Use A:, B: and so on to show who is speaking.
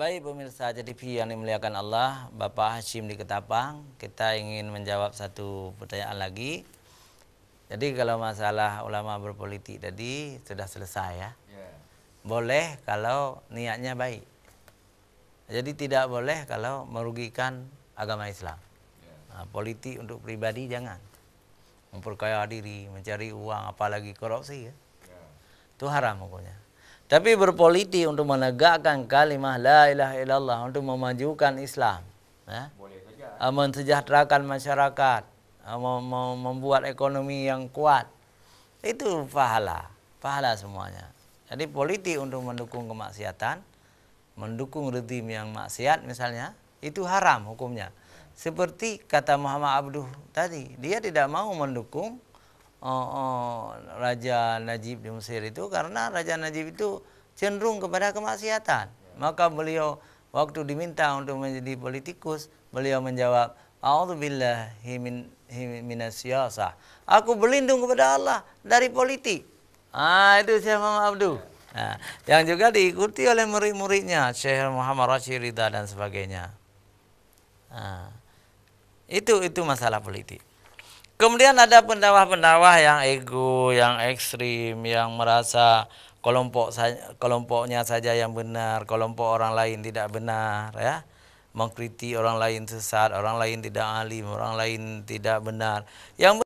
A: Baik pemirsa, jadi yang dimuliakan Allah, Bapak Hashim di Ketapang, kita ingin menjawab satu pertanyaan lagi. Jadi kalau masalah ulama berpolitik tadi sudah selesai ya. ya. Boleh kalau niatnya baik. Jadi tidak boleh kalau merugikan agama Islam. Ya. Nah, politik untuk pribadi jangan. Memperkaya diri, mencari uang, apalagi korupsi ya. ya. Itu haram hukumnya. Tapi berpolitik untuk menegakkan kalimah la ilaha illallah untuk memajukan Islam. Ya. Ah, mensejahterakan masyarakat, ah, membuat ekonomi yang kuat. Itu pahala, pahala semuanya. Jadi politik untuk mendukung kemaksiatan, mendukung rezim yang maksiat misalnya, itu haram hukumnya. Seperti kata Muhammad Abduh tadi, dia tidak mau mendukung oh, oh, Raja Najib di Mesir itu karena Raja Najib itu cenderung kepada kemaksiatan. Maka beliau waktu diminta untuk menjadi politikus, beliau menjawab, Aku berlindung kepada Allah dari politik. Ah, itu Syekh Muhammad Abduh Nah, yang juga diikuti oleh murid-muridnya, Syekh Muhammad Rashid Rida dan sebagainya. Nah, itu itu masalah politik. Kemudian ada pendawah-pendawah yang ego, yang ekstrim, yang merasa kelompok kelompoknya saja yang benar, kelompok orang lain tidak benar, ya mengkritik orang lain sesat, orang lain tidak alim, orang lain tidak benar. Yang